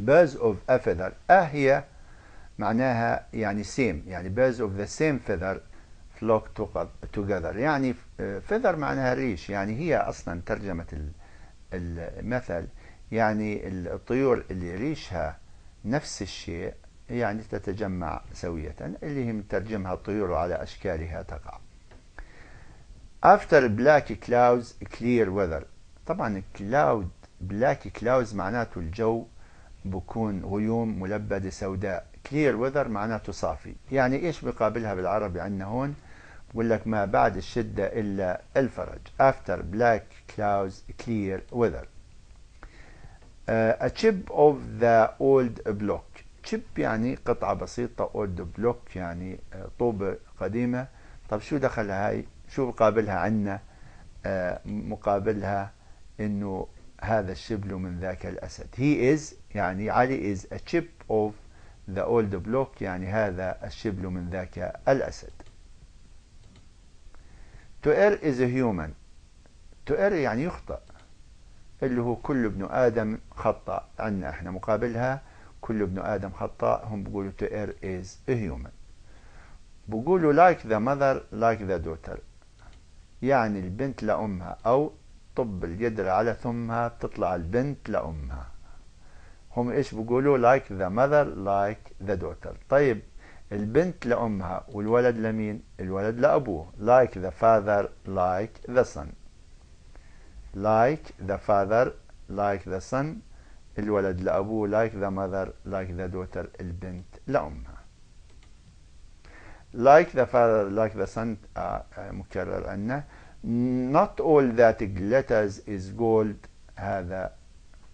birds of a feather a هي معناها يعني same يعني birds of the same feather flock together يعني آه، feather معناها ريش يعني هي أصلا ترجمة المثل يعني الطيور اللي ريشها نفس الشيء يعني تتجمع سوية اللي هم مترجمها الطيور على أشكالها تقع after black clouds clear weather طبعا cloud black clouds معناته الجو بكون غيوم ملبدة سوداء كلير وذر معناته صافي يعني إيش بقابلها بالعربي عندنا هون بقول لك ما بعد الشدة إلا الفرج after black clouds clear weather uh, a chip of the old block chip يعني قطعة بسيطة old block يعني uh, طوبة قديمة طب شو دخلها هاي شو بقابلها عندنا uh, مقابلها انه هذا الشبل من ذاك الأسد he is يعني علي is a chip of the old block يعني هذا الشبل من ذاك الأسد to err is a human to err يعني يخطأ اللي هو كل ابن آدم خطأ عندنا احنا مقابلها كل ابن آدم خطأ هم بيقولوا to err is a human بيقولوا like the mother like the daughter يعني البنت لأمها أو طب اليد على ثمها بتطلع البنت لأمها هم ايش بيقولوا لايك ذا mother لايك ذا دوتر طيب البنت لأمها والولد لمين الولد لأبوه لايك ذا فاذر لايك ذا سن لايك ذا فاذر لايك ذا سن الولد لأبوه لايك ذا ماذر لايك ذا دوتر البنت لأمها لايك ذا فاذر لايك ذا سن مكرر عندنا not all that glitters is gold هذا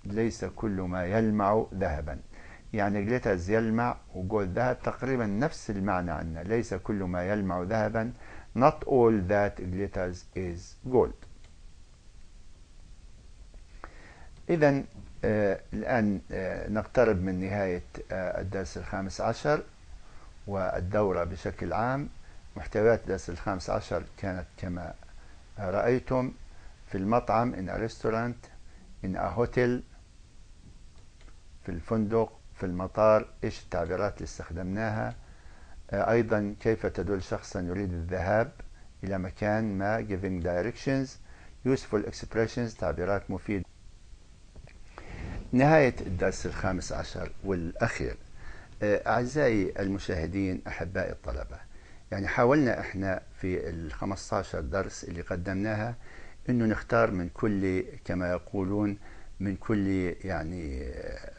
ليس كل ما يلمع ذهبا يعني glitters يلمع وجولد ذهب تقريبا نفس المعنى عندنا ليس كل ما يلمع ذهبا not all that glitters is gold إذا آه الآن آه نقترب من نهاية آه الدرس الخامس عشر والدورة بشكل عام محتويات الدرس الخامس عشر كانت كما رأيتم في المطعم in a restaurant in a hotel في الفندق في المطار ايش التعبيرات اللي استخدمناها آه، ايضا كيف تدل شخصا يريد الذهاب الى مكان ما giving directions useful expressions تعبيرات مفيدة نهاية الدرس الخامس عشر والأخير آه، أعزائي المشاهدين أحبائي الطلبة يعني حاولنا احنا في ال 15 درس اللي قدمناها انه نختار من كل كما يقولون من كل يعني آه،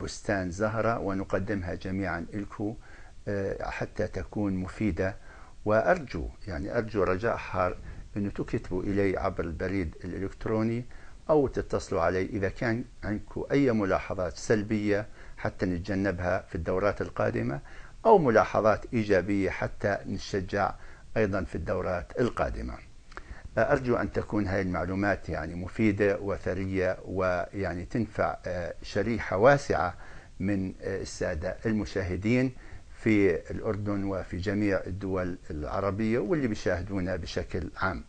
بستان زهرة ونقدمها جميعا لكم آه، حتى تكون مفيدة وأرجو يعني أرجو رجاء حار أن تكتبوا إلي عبر البريد الإلكتروني أو تتصلوا علي إذا كان عندكم أي ملاحظات سلبية حتى نتجنبها في الدورات القادمة أو ملاحظات إيجابية حتى نشجع أيضا في الدورات القادمة أه، أرجو أن تكون هذه المعلومات يعني مفيدة وثرية ويعني تنفع أه، شريحة واسعة من أه، السادة المشاهدين في الأردن وفي جميع الدول العربية واللي بيشاهدونا بشكل عام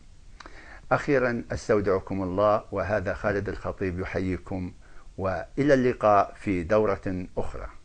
أخيرا أستودعكم الله وهذا خالد الخطيب يحييكم وإلى اللقاء في دورة أخرى